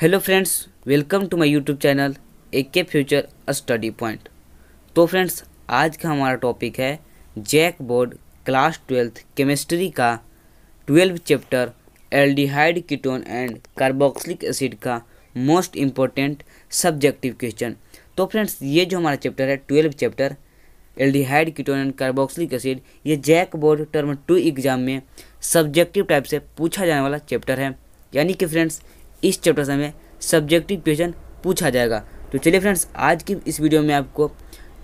Hello friends welcome to my YouTube channel A K future study point तो friends आज का हमारा topic है JAC board class twelfth chemistry का twelve chapter aldehyde ketone and carboxylic acid का most important subjective question तो friends ये जो हमारा चैप्टर है twelve chapter aldehyde ketone and carboxylic acid ये JAC board term two exam में सब्जेक्टिव टाइप से पूछा जाने वाला चैप्टर है यानी कि फ्रेंड्स इस चैप्टर से हमें सब्जेक्टिव क्वेश्चन पूछा जाएगा तो चलिए फ्रेंड्स आज की इस वीडियो में आपको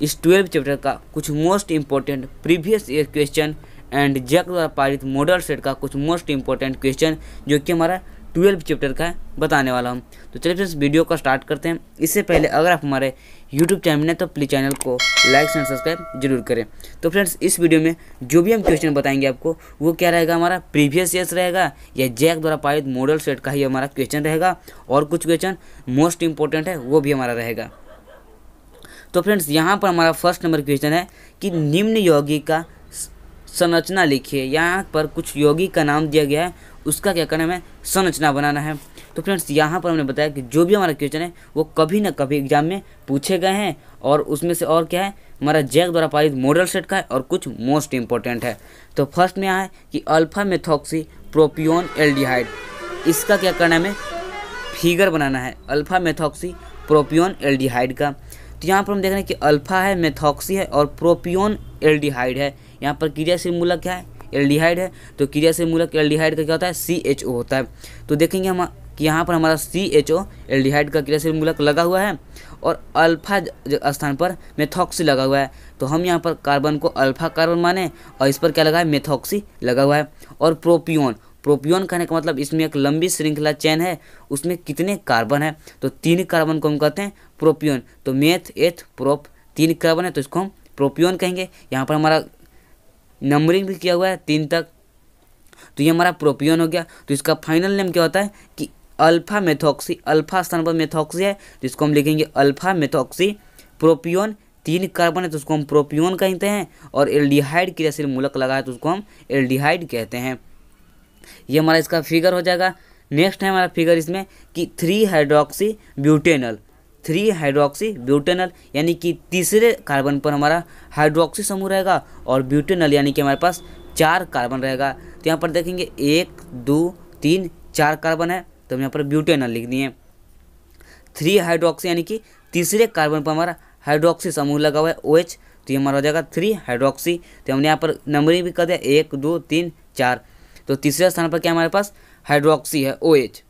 इस ट्वेल्व चैप्टर का कुछ most important previous year question and JAC द्वारा पारित मॉडल सेट का कुछ मोस्ट इंपॉर्टेंट क्वेश्चन जो कि हमारा ट्वेल्व चैप्टर का बताने वाला हूँ तो चलिए फ्रेंड्स वीडियो को स्टार्ट करते हैं इससे पहले अगर आप हमारे यूट्यूब चैनल हैं तो प्लीज़ चैनल को लाइक एंड सब्सक्राइब जरूर करें तो फ्रेंड्स इस वीडियो में जो भी हम क्वेश्चन बताएंगे आपको वो क्या रहेगा हमारा प्रीवियस ईयर्स रहेगा या जैक द्वारा पारित मॉडल सेट का ही हमारा क्वेश्चन रहेगा और कुछ क्वेश्चन मोस्ट इंपॉर्टेंट है वो भी हमारा रहेगा तो फ्रेंड्स यहाँ पर हमारा फर्स्ट नंबर क्वेश्चन है कि निम्न यौगिक का संरचना लिखिए यहाँ पर कुछ यौगिक का नाम दिया गया है उसका क्या करना है संरचना बनाना है तो फ्रेंड्स यहाँ पर हमने बताया कि जो भी हमारा क्वेश्चन है वो कभी ना कभी एग्जाम में पूछे गए हैं और उसमें से और क्या है हमारा जैक द्वारा पारित मॉडल सेट का है और कुछ मोस्ट इंपॉर्टेंट है तो फर्स्ट में यहाँ है कि अल्फा मेथॉक्सी प्रोपियोन एल्डिहाइड इसका क्या करना है हमें फिगर बनाना है अल्फा मेथॉक्सी प्रोपियोन एल्डिहाइड का तो यहाँ पर हम देख रहे हैं कि अल्फा है मेथॉक्सी है और प्रोपियोन एल्डिहाइड है यहाँ पर से मूलक क्या है एल्डिहाइड है तो क्रिया से मूलक एल्डिहाइड का क्या होता है सी एच ओ होता है तो देखेंगे हम कि यहाँ पर हमारा सी एच ओ एल्डिहाइड का क्रियाशील मूलक लगा हुआ है और अल्फा स्थान पर मेथॉक्सी लगा हुआ है तो हम यहाँ पर कार्बन को अल्फा कार्बन माने और इस पर क्या लगा है मेथॉक्सी लगा हुआ है और प्रोपियोन प्रोपियोन कहने का मतलब इसमें एक लंबी श्रृंखला चैन है उसमें कितने कार्बन है तो तीन कार्बन को हम कहते हैं प्रोपियोन तो मेथ एथ प्रोप तीन कार्बन है तो इसको हम प्रोपियोन कहेंगे यहाँ पर हमारा नंबरिंग भी किया हुआ है तीन तक तो ये हमारा प्रोपियन हो गया तो इसका फाइनल नेम क्या होता है कि अल्फा मेथोक्सी अल्फा स्थान पर मेथोक्सी है तो इसको हम लिखेंगे अल्फा मेथॉक्सी प्रोपियन तीन कार्बन है तो उसको हम प्रोपियोन कहते हैं और एल्डिहाइड क्रियाशील मूलक लगा है तो उसको हम एल्डिहाइड कहते हैं ये हमारा इसका फिगर हो जाएगा नेक्स्ट है हमारा फिगर इसमें कि three hydroxy butanal three hydroxy butanal यानी कि तीसरे कार्बन पर हमारा हाइड्रोक्सी समूह रहेगा और ब्यूटेनल यानी कि हमारे पास चार कार्बन रहेगा तो यहाँ पर देखेंगे एक दो तीन चार कार्बन है तो हम यहाँ पर ब्यूटेनल लिख दिए थ्री हाइड्रोक्सी यानी कि तीसरे कार्बन पर हमारा हाइड्रोक्सी समूह लगा हुआ है ओ OH, तो ये हमारा हो जाएगा थ्री हाइड्रोक्सी तो हमने यहाँ पर नंबरिंग भी कर दिया एक दो तीन चार तो तीसरे स्थान पर क्या हमारे पास हाइड्रोक्सी है ओ OH.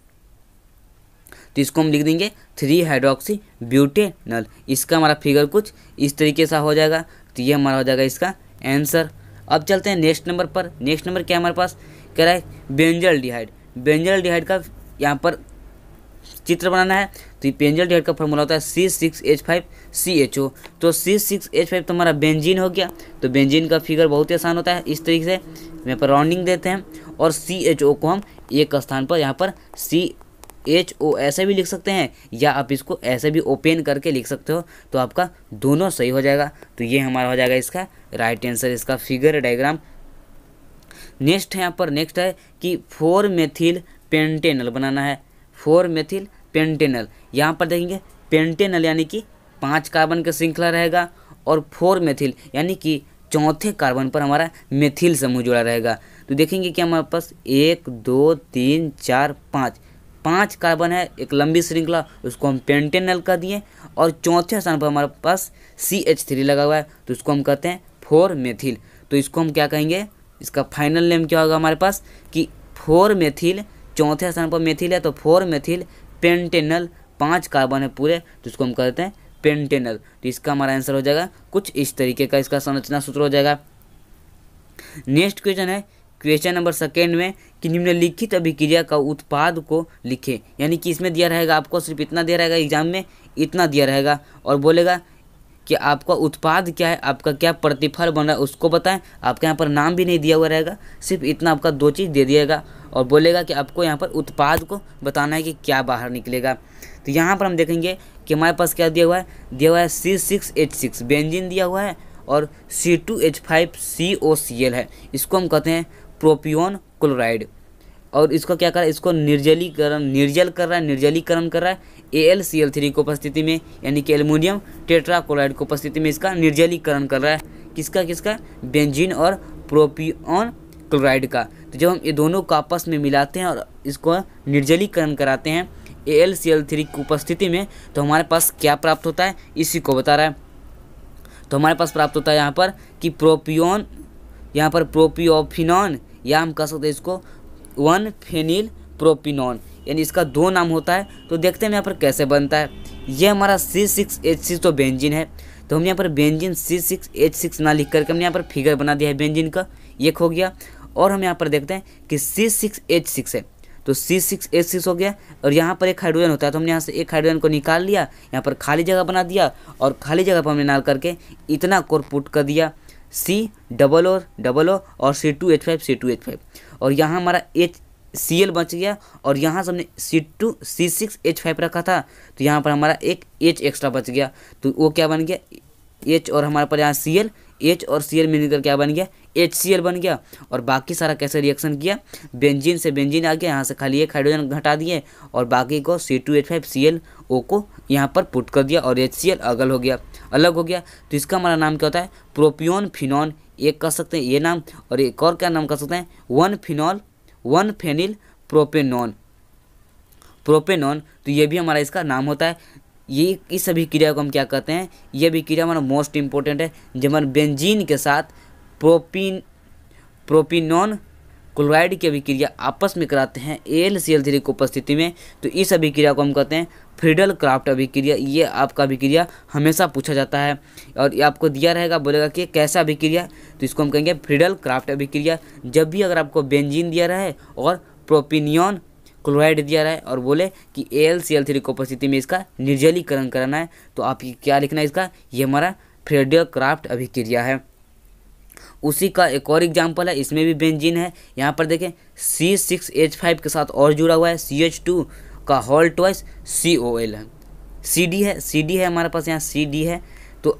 तो इसको हम लिख देंगे थ्री हाइड्रोक्सी ब्यूटेनल इसका हमारा फिगर कुछ इस तरीके से हो जाएगा तो ये हमारा हो जाएगा इसका आंसर अब चलते हैं नेक्स्ट नंबर पर नेक्स्ट नंबर क्या हमारे पास कह रहा है बेंजल डिहाइड बेंजल डिहाइड का यहाँ पर चित्र बनाना है तो बेंजल डिहाइड का फॉर्मूला होता है C six H five C H O तो सी सिक्स एच फाइव तो हमारा बेंजीन हो गया तो बेंजीन का फिगर बहुत ही आसान होता है इस तरीके से यहाँ पर राउंडिंग देते हैं और सी एच ओ को हम एक स्थान पर यहाँ पर सी एच ओ ऐसे भी लिख सकते हैं या आप इसको ऐसे भी ओपन करके लिख सकते हो तो आपका दोनों सही हो जाएगा तो ये हमारा हो जाएगा इसका राइट आंसर इसका फिगर डायग्राम नेक्स्ट है यहाँ पर नेक्स्ट है कि फोर मेथिल पेंटेनल बनाना है फोर मेथिल पेंटेनल यहाँ पर देखेंगे पेंटेनल यानी कि पाँच कार्बन का श्रृंखला रहेगा और फोर मेथिल यानी कि चौथे कार्बन पर हमारा मेथिल समूह जुड़ा रहेगा तो देखेंगे कि हमारे पास एक दो तीन चार पाँच पाँच कार्बन है एक लंबी श्रृंखला उसको हम पेंटेनल कर दिए और चौथे स्थान पर हमारे पास सी एच थ्री लगा हुआ है तो इसको हम कहते हैं फोर मेथिल तो इसको हम क्या कहेंगे इसका फाइनल नेम क्या होगा हमारे पास कि फोर मेथिल चौथे स्थान पर मेथिल है तो फोर मेथिल पेंटेनल पाँच कार्बन है पूरे तो इसको हम कहते हैं पेंटेनल तो इसका हमारा आंसर हो जाएगा कुछ इस तरीके का इसका संरचना सूत्र हो जाएगा नेक्स्ट क्वेश्चन है क्वेश्चन नंबर सेकेंड में कि निम्नलिखित अभिक्रिया का उत्पाद को लिखे यानी कि इसमें दिया रहेगा आपको सिर्फ इतना दिया रहेगा एग्जाम में इतना दिया रहेगा और बोलेगा कि आपका उत्पाद क्या है आपका क्या प्रतिफल बन रहा है उसको बताएं आपका यहाँ पर नाम भी नहीं दिया हुआ रहेगा सिर्फ इतना आपका दो चीज़ दे दिएगा और बोलेगा कि आपको यहाँ पर उत्पाद को बताना है कि क्या बाहर निकलेगा तो यहाँ पर हम देखेंगे कि हमारे पास क्या दिया हुआ है दिया हुआ है C six H six benzene दिया हुआ है और C two H five C O C L है इसको हम कहते हैं प्रोपियोन क्लोराइड और इसको क्या कर रहा है इसको निर्जलीकरण निर्जल कर रहा है निर्जलीकरण कर रहा है A L C L three की उपस्थिति में यानी कि एल्युमिनियम टेट्राक्लोराइड की उपस्थिति में इसका निर्जलीकरण कर रहा है किसका किसका बेंजीन और प्रोपियोन क्लोराइड का तो जब हम ये दोनों को आपस में मिलाते हैं और इसको निर्जलीकरण कराते हैं A L C L three की उपस्थिति में तो हमारे पास क्या प्राप्त होता है इसी को बता रहा है तो हमारे पास प्राप्त होता है यहाँ पर कि प्रोपियोन यहाँ पर प्रोपियोफिनॉन या हम कह सकते हैं इसको वन फेनिल प्रोपिनॉन यानी इसका दो नाम होता है तो देखते हैं यहाँ पर कैसे बनता है ये हमारा सी सिक्स एच सिक्स तो बेंजिन है तो हम यहाँ पर benzene C six H six ना लिख करके हमने यहाँ पर फिगर बना दिया है बेंजिन का एक हो गया और हम यहाँ पर देखते हैं कि सी सिक्स एच सिक्स है तो सी सिक्स एच सिक्स हो गया और यहाँ पर एक हाइड्रोजन होता है तो हमने यहाँ से एक हाइड्रोजन को निकाल लिया यहाँ पर खाली जगह बना दिया और खाली जगह पर हमने नाल करके इतना कोर पुट कर दिया सी डबल ओ डबल ओ और C two H five C two H five और यहाँ हमारा एच सी एल बच गया और यहाँ से हमने C two C six H five रखा था तो यहाँ पर हमारा एक एच एक्स्ट्रा बच गया तो वो क्या बन गया एच और हमारे पास यहाँ सी एल एच और सी एल मिलकर क्या बन गया एच बन गया और बाकी सारा कैसे रिएक्शन किया बेंजीन से बेंजीन आ गया यहाँ से खाली एक हाइड्रोजन घटा दिए और बाकी को C two H five C L O को यहाँ पर पुट कर दिया और एच सी एल अगल हो गया अलग हो गया तो इसका हमारा नाम क्या होता है प्रोपियोन फिनॉन एक कह सकते हैं ये नाम और एक और क्या नाम कह सकते हैं one phenol one phenyl propanone propanone तो ये भी हमारा इसका नाम होता है ये इस सभी क्रिया को हम क्या कहते हैं ये भी क्रिया हमारा मोस्ट इम्पोर्टेंट है जब हम बेंजीन के साथ प्रोपिन प्रोपिनॉन क्लोराइड की अभिक्रिया आपस में कराते हैं एल सी एल थ्री की उपस्थिति में तो इस अभिक्रिया को हम कहते हैं फ्रीडल क्राफ्ट अभिक्रिया ये आपका अभिक्रिया हमेशा पूछा जाता है और ये आपको दिया रहेगा बोलेगा कि कैसा अभिक्रिया तो इसको हम कहेंगे फ्रीडल क्राफ्ट अभिक्रिया जब भी अगर आपको बेंजीन दिया रहे और प्रोपिनियन क्लोराइड दिया रहा है और बोले कि A L C L three की उपस्थिति में इसका निर्जलीकरण कराना है तो आप क्या लिखना है इसका ये हमारा फ्रीडल क्राफ्ट अभिक्रिया है उसी का एक और एग्जाम्पल है इसमें भी बेंजीन है यहाँ पर देखें सी सिक्स एच फाइव के साथ और जुड़ा हुआ है सी एच टू का whole twice C O L है सी डी है सी डी है हमारे पास यहाँ सी डी है तो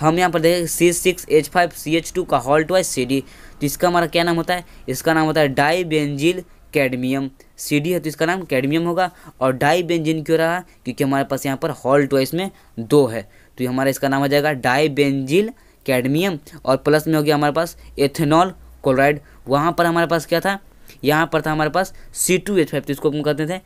हम यहाँ पर देखें C six H five C H two का हॉल ट्वाइस सी डी तो इसका हमारा क्या नाम होता है इसका नाम होता है dibenzyl cadmium C D है तो इसका नाम कैडमियम होगा और डाई बेंजिन क्यों रहा क्योंकि हमारे पास यहाँ पर हॉल ट्वाइस में दो है तो हमारा इसका नाम हो जाएगा डाई बेंजिल कैडमियम और प्लस में हो गया हमारे पास एथेनॉल क्लोराइड वहाँ पर हमारे पास क्या था यहाँ पर था हमारे पास सी टू एच फाइव इसको हम कहते थे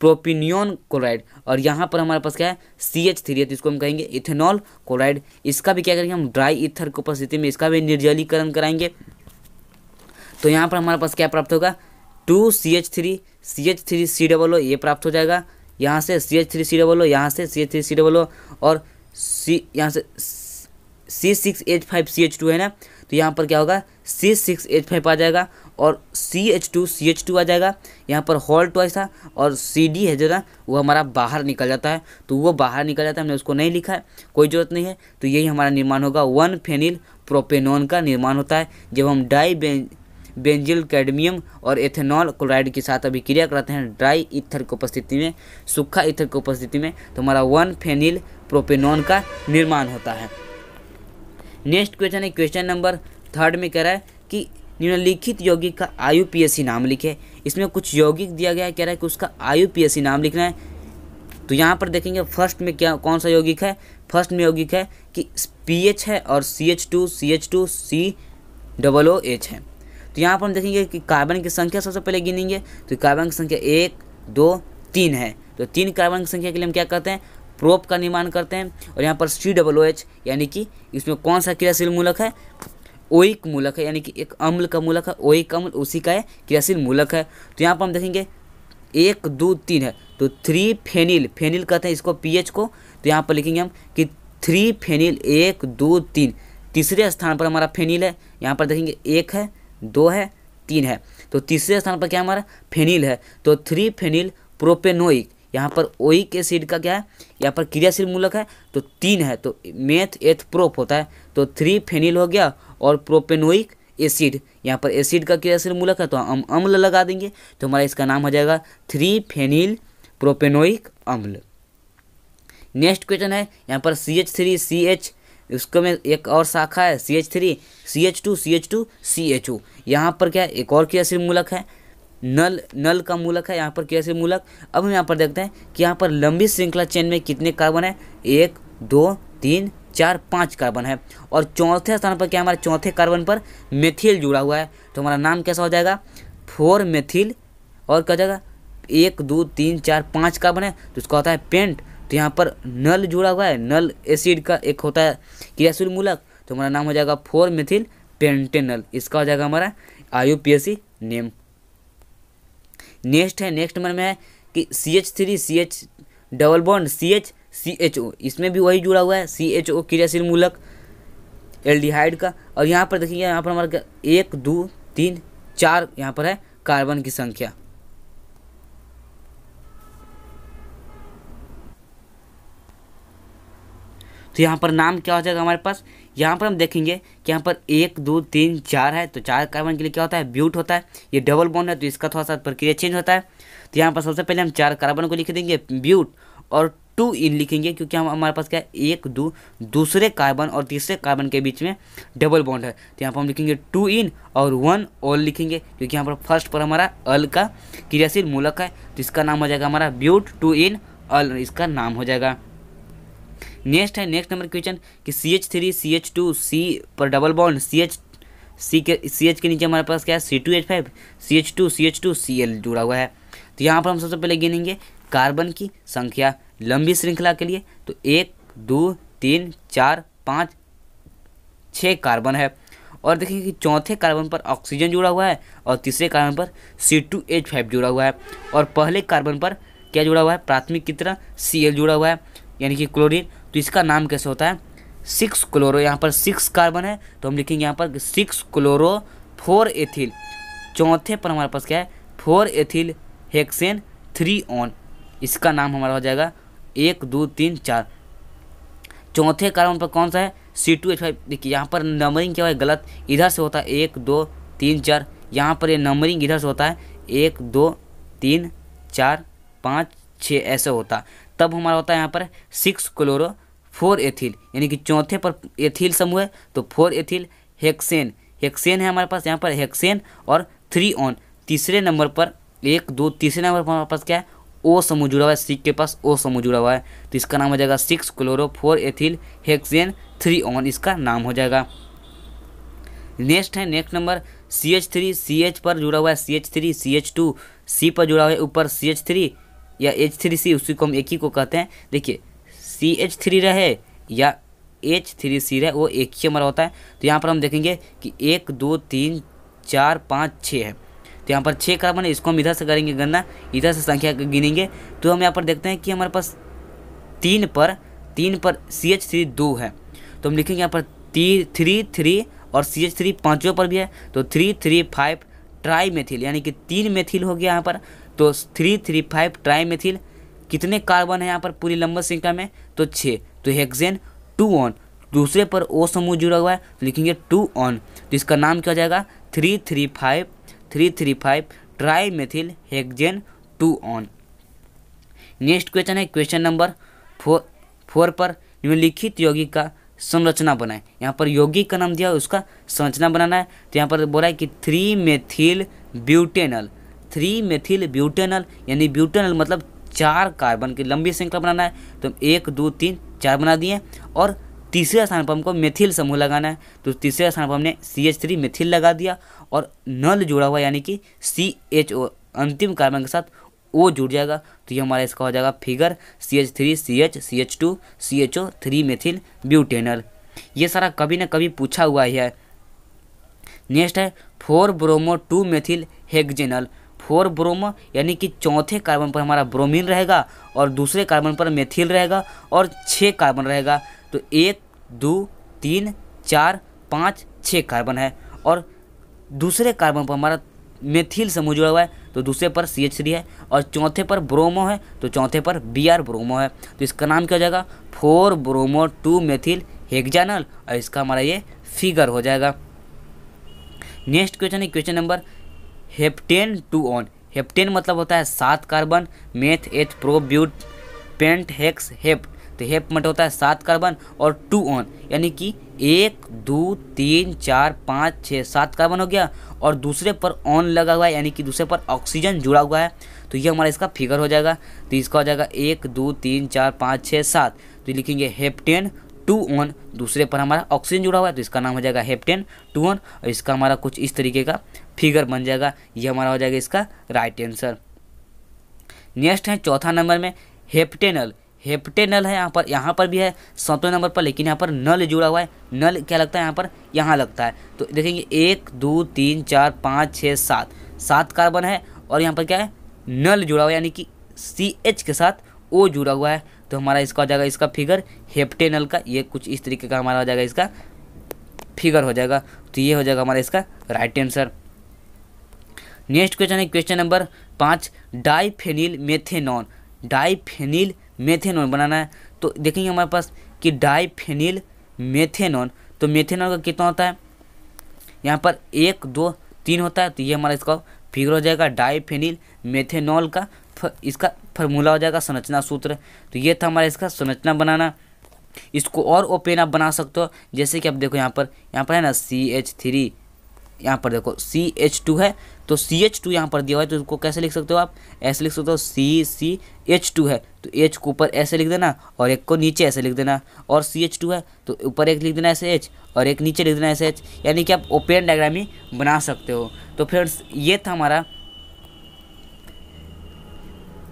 प्रोपिनियन क्लोराइड और यहाँ पर हमारे पास क्या है सी एच थ्री है इसको हम कहेंगे इथेनॉल क्लोराइड इसका भी क्या करेंगे हम ड्राई इथर की उपस्थिति में इसका भी निर्जलीकरण कराएंगे तो यहाँ पर हमारे पास क्या प्राप्त होगा two C H three C H three C double O ये प्राप्त हो जाएगा यहाँ से C H three C double O यहाँ से C H three C double O और सी यहाँ से C six H five C H two है ना तो यहाँ पर क्या होगा सी सिक्स एच फाइव आ जाएगा और C H two C H two आ जाएगा यहाँ पर हॉल ट्वाइस था और सी डी है जो ना वो हमारा बाहर निकल जाता है तो वो बाहर निकल जाता है हमने उसको नहीं लिखा है कोई ज़रूरत नहीं है तो यही हमारा निर्माण होगा वन फेनिल प्रोपेनॉन का निर्माण होता है जब हम डाई बेंजिल कैडमियम और एथेनॉल क्लोराइड के साथ अभिक्रिया कराते हैं ड्राई इथर की उपस्थिति में सूखा इथर की उपस्थिति में तो हमारा वन फेनिल प्रोपेनॉन का निर्माण होता है नेक्स्ट क्वेश्चन है क्वेश्चन नंबर थर्ड में कह रहा है कि निम्नलिखित यौगिक का आयु नाम लिखे इसमें कुछ यौगिक दिया गया है कह रहा है कि उसका आयु नाम लिखना है तो यहाँ पर देखेंगे फर्स्ट में क्या कौन सा यौगिक है फर्स्ट में यौगिक है कि पी है और C H two C H two C double O H है तो यहाँ पर हम देखेंगे कि कार्बन की संख्या सबसे पहले गिनेंगे तो कार्बन की संख्या एक दो तीन है तो तीन कार्बन की संख्या के लिए हम क्या कहते हैं प्रोप का निर्माण करते हैं और यहाँ पर सी डबल ओ एच यानी कि इसमें कौन सा क्रियाशील मूलक है ओइक मूलक है यानी कि एक अम्ल का मूलक है ओइक अम्ल उसी का है क्रियाशील मूलक है तो यहाँ पर हम देखेंगे एक दो तीन है तो थ्री फेनिल फेनिल कहते हैं इसको पीएच को तो यहाँ पर लिखेंगे हम कि थ्री फेनिल एक दो तीन तीसरे स्थान पर हमारा फेनिल है यहाँ पर देखेंगे एक है दो है तीन है तो तीसरे स्थान पर क्या हमारा फेनिल है तो थ्री फेनिल प्रोपेनोइक यहाँ पर ओइक एसिड का क्या है यहाँ पर क्रियाशील मूलक है तो तीन है तो मेथ एथ प्रोप होता है तो थ्री फेनिल हो गया और प्रोपेनोइक एसिड यहाँ पर एसिड का क्रियाशील मूलक है तो हम अम्ल लगा देंगे तो हमारा इसका नाम हो जाएगा थ्री फेनिल प्रोपेनोइक अम्ल नेक्स्ट क्वेश्चन है यहाँ पर C H three C H उसको में एक और शाखा है C H three C H two C H two C H O यहाँ पर क्या है एक और क्रियाशील मूलक है नल नल का मूलक है यहाँ पर कैसे मूलक अब हम यहाँ पर देखते हैं कि यहाँ पर लंबी श्रृंखला चेन में कितने कार्बन है एक दो तीन चार पाँच कार्बन है और चौथे स्थान पर क्या हमारा चौथे कार्बन पर मेथिल जुड़ा हुआ है तो हमारा नाम कैसा हो जाएगा फोर मेथिल और क्या जाएगा एक दो तीन चार पाँच तो कार्बन है तो उसका होता है पेंट तो यहाँ पर नल जुड़ा हुआ है नल एसिड का एक होता है क्रियाशील मूलक तो हमारा नाम हो जाएगा फोर मेथिल पेंटेनल इसका हो जाएगा हमारा आई नेम नेक्स्ट है नेक्स्ट नंबर में है कि C H three C H double bond C H C H O इसमें भी वही जुड़ा हुआ है सी एच ओ क्रियाशील मूलक एल्डिहाइड का और यहाँ पर देखिए यहाँ पर हमारे एक दो तीन चार यहाँ पर है कार्बन की संख्या तो यहाँ पर नाम क्या हो जाएगा हमारे पास यहाँ पर हम देखेंगे कि यहाँ पर एक दो तीन चार है तो चार कार्बन के लिए क्या होता है ब्यूट होता है ये डबल बॉन्ड है तो इसका थोड़ा सा प्रक्रिया चेंज होता है तो यहाँ पर सबसे पहले हम चार कार्बन को लिख देंगे ब्यूट और टू इन लिखेंगे क्योंकि हम हमारे पास क्या है एक दो दूसरे कार्बन और तीसरे कार्बन के बीच में डबल बॉन्ड है तो यहाँ पर हम लिखेंगे टू इन और वन ऑल लिखेंगे क्योंकि यहाँ पर फर्स्ट पर हमारा अल का क्रियाशील मूलक है तो इसका नाम हो जाएगा हमारा ब्यूट टू इन अल इसका नाम हो जाएगा नेक्स्ट है नेक्स्ट नंबर क्वेश्चन कि C H three C H two C पर double bond C H C के सी एच के नीचे हमारे पास क्या है C two H five C H two C H two C L जुड़ा हुआ है तो यहाँ पर हम सबसे पहले गिनेंगे कार्बन की संख्या लंबी श्रृंखला के लिए तो एक दो तीन चार पाँच छः कार्बन है और देखिए कि चौथे कार्बन पर ऑक्सीजन जुड़ा हुआ है और तीसरे कार्बन पर सी टू एच फाइव जुड़ा हुआ है और पहले कार्बन पर क्या जुड़ा हुआ है प्राथमिक की तरह सी एल जुड़ा हुआ है यानी कि क्लोरीन तो इसका नाम कैसे होता है सिक्स क्लोरो यहाँ पर सिक्स कार्बन है तो हम लिखेंगे यहाँ पर सिक्स क्लोरो फोर एथिल चौथे पर हमारे पास क्या है four ethyl hexane three one इसका नाम हमारा हो जाएगा एक दो तीन चार चौथे कार्बन पर कौन सा है सी टू एच फाइव देखिए यहाँ पर नंबरिंग क्या है गलत इधर से होता है एक दो तीन चार यहाँ पर ये यह नंबरिंग इधर से होता है एक दो तीन चार पाँच छः ऐसे होता तब हमारा होता है यहाँ पर सिक्स क्लोरो फोर एथिल यानी कि चौथे पर एथिल समूह है तो फोर एथिल हेक्सेन हेक्सेन है हमारे पास यहाँ पर हेक्सेन और थ्री ऑन तीसरे नंबर पर एक दो तीसरे नंबर पर हमारे पास क्या है ओ समूह जुड़ा हुआ है सिक के पास ओ समूह जुड़ा हुआ है तो इसका नाम हो जाएगा six chloro four ethyl hexane three one इसका नाम हो जाएगा नेक्स्ट है next number C H three C H पर जुड़ा हुआ है C H three C H two C पर जुड़ा हुआ है ऊपर सी एच थ्री या एच थ्री सी उसी को हम एक ही को कहते हैं देखिए सी एच थ्री रहे या एच थ्री सी रहे वो एक ही हमारा होता है तो यहाँ पर हम देखेंगे कि एक दो तीन चार पाँच छः है तो यहाँ पर छः कार्बन है इसको हम इधर से करेंगे गन्ना इधर से संख्या गिनेंगे तो हम यहाँ पर देखते हैं कि हमारे पास तीन पर तीन पर सी एच थ्री दो है तो हम लिखेंगे यहाँ पर ती थ्री थ्री और सी एच थ्री पाँचों पर भी है तो three three five trimethyl यानी कि तीन मेथिल हो गया यहाँ पर तो three three five trimethyl कितने कार्बन है यहाँ पर पूरी लंबा संख्या में तो छः तो हेक्जेन टू ऑन दूसरे पर ओ समूह जुड़ा हुआ है तो लिखेंगे टू ऑन तो इसका नाम क्या हो जाएगा three three five three three five trimethyl hexane two one next question है क्वेश्चन नंबर फोर फोर पर निम्नलिखित यौगिक का संरचना बनाए यहाँ पर यौगिक का नाम दिया उसका संरचना बनाना है तो यहाँ पर बोला है कि three methyl butanal three methyl butanal यानी ब्यूटेनल मतलब चार कार्बन की लंबी श्रृंखला बनाना है तो हम एक दो तीन चार बना दिए और तीसरे स्थान पर हमको मेथिल समूह लगाना है तो तीसरे स्थान पर हमने सी एच थ्री मेथिल लगा दिया और नल जुड़ा हुआ यानी कि सी एच ओ अंतिम कार्बन के साथ ओ जुड़ जाएगा तो ये हमारा इसका हो जाएगा figure C H three C H C H two C H O three methyl butanal ये सारा कभी ना कभी पूछा हुआ ही है नेक्स्ट है four bromo two methyl hexanal four bromo यानी कि चौथे कार्बन पर हमारा ब्रोमीन रहेगा और दूसरे कार्बन पर मेथिल रहेगा और छः कार्बन रहेगा तो एक दो तीन चार पाँच छः कार्बन है और दूसरे कार्बन पर हमारा मेथिल समूह जुड़ा हुआ है तो दूसरे पर सी एच थ्री है और चौथे पर ब्रोमो है तो चौथे पर बी आर ब्रोमो है तो इसका नाम क्या हो जाएगा four bromo two methyl hexanal और इसका हमारा ये फिगर हो जाएगा नेक्स्ट क्वेश्चन है question number heptane two one heptane मतलब होता है सात कार्बन मेथ एथ प्रोब्यूट पेंट हेक्स हेप तो हेप मट मतलब होता है सात कार्बन और टू ऑन यानी कि एक दो तीन चार पाँच छः सात कार्बन हो गया और दूसरे पर ऑन लगा हुआ है यानी कि दूसरे पर ऑक्सीजन जुड़ा हुआ है तो ये हमारा इसका फिगर हो जाएगा तो इसका हो जाएगा एक दो तीन चार पाँच छः सात तो लिखेंगे हेप्टेन टू ऑन दूसरे पर हमारा ऑक्सीजन जुड़ा हुआ है तो इसका नाम हो जाएगा हेप्टेन टू ऑन और इसका हमारा कुछ इस तरीके का फिगर बन जाएगा ये हमारा हो जाएगा इसका राइट आंसर नेक्स्ट है चौथा नंबर में हेप्टेनल हेप्टेनल है यहाँ पर यहाँ पर भी है सातवें नंबर पर लेकिन यहाँ पर नल जुड़ा हुआ है नल क्या लगता है यहाँ पर यहाँ लगता है तो देखेंगे एक दो तीन चार पाँच छः सात सात कार्बन है और यहाँ पर क्या है नल जुड़ा हुआ है यानी कि सी एच के साथ ओ जुड़ा हुआ है तो हमारा इसका हो जाएगा इसका फिगर हेप्टे नल का ये कुछ इस तरीके का हमारा हो जाएगा इसका फिगर हो जाएगा तो ये हो जाएगा हमारा इसका राइट आंसर नेक्स्ट क्वेश्चन है क्वेश्चन नंबर पाँच डाईफेनिल मेथेनॉन डाईफेनिल मेथेनॉन बनाना है तो देखेंगे हमारे पास कि डाईफेनिल मेथेनॉन तो मेथेनॉन का कितना होता है यहाँ पर एक दो तीन होता है तो ये हमारा इसका फिगर हो जाएगा डाईफेनिल मेथेनॉल का फ, इसका फॉर्मूला हो जाएगा संरचना सूत्र तो ये था हमारा इसका संरचना बनाना इसको और ओपेन आप बना सकते हो जैसे कि आप देखो यहाँ पर यहाँ पर है ना सी एच थ्री यहाँ पर देखो सी एच टू है तो सी एच टू यहाँ पर दिया हुआ है तो उसको कैसे लिख सकते हो आप ऐसे लिख सकते हो सी सी एच टू है तो एच को ऊपर ऐसे लिख देना और एक को नीचे ऐसे लिख देना और सी एच टू है तो ऊपर एक लिख देना ऐसे एच और एक नीचे लिख देना ऐसे एच यानी कि आप ओपन डायग्राम ही बना सकते हो तो फ्रेंड्स ये था हमारा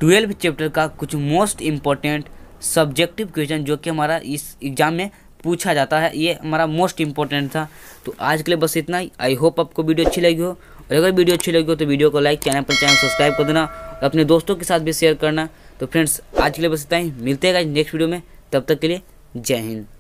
ट्वेल्व चैप्टर का कुछ मोस्ट इम्पॉर्टेंट सब्जेक्टिव क्वेश्चन जो कि हमारा इस एग्ज़ाम में पूछा जाता है ये हमारा मोस्ट इंपॉर्टेंट था तो आज के लिए बस इतना ही आई होप आपको वीडियो अच्छी लगी हो और अगर वीडियो अच्छी लगी हो तो वीडियो को लाइक चैनल पर चैनल सब्सक्राइब कर देना और अपने दोस्तों के साथ भी शेयर करना तो फ्रेंड्स आज के लिए बस इतना ही मिलते हैं नेक्स्ट वीडियो में तब तक के लिए जय हिंद